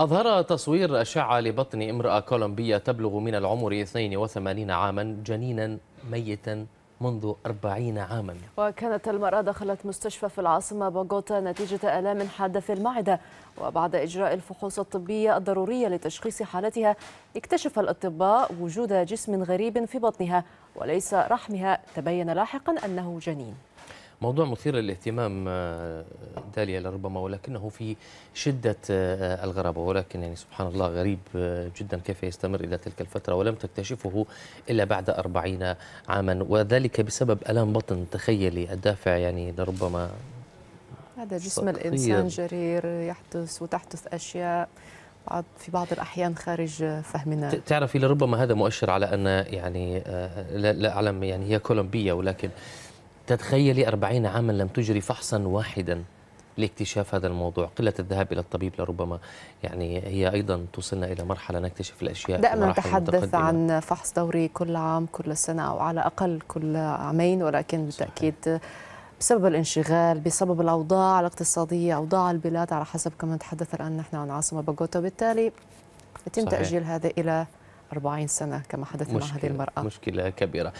أظهر تصوير أشعة لبطن امرأة كولومبية تبلغ من العمر 82 عاما جنينا ميتا منذ 40 عاما وكانت المرأة دخلت مستشفى في العاصمة بوغوتا نتيجة آلام حادة في المعدة وبعد إجراء الفحوص الطبية الضرورية لتشخيص حالتها اكتشف الأطباء وجود جسم غريب في بطنها وليس رحمها تبين لاحقا أنه جنين موضوع مثير للاهتمام آه، داليا لربما ولكنه في شدة آه، الغرابة ولكن يعني سبحان الله غريب آه، جدا كيف يستمر إلى تلك الفترة ولم تكتشفه إلا بعد أربعين عاما وذلك بسبب ألم بطن تخيلي الدافع يعني لربما هذا جسم الإنسان جرير يحدث وتحدث أشياء بعض في بعض الاحيان خارج فهمنا تعرفي لربما هذا مؤشر على ان يعني لا اعلم يعني هي كولومبيه ولكن تتخيلي أربعين عاما لم تجري فحصا واحدا لاكتشاف هذا الموضوع قلة الذهاب إلى الطبيب لربما يعني هي أيضا توصلنا إلى مرحلة نكتشف الأشياء دائما نتحدث عن فحص دوري كل عام كل سنة أو على أقل كل عامين ولكن بالتأكيد بسبب الانشغال بسبب الأوضاع الاقتصادية أوضاع البلاد على حسب كما نتحدث الآن نحن عن عاصمة باغوتا وبالتالي يتم تأجيل هذا إلى 40 سنة كما حدث مع هذه المرأة مشكلة كبيرة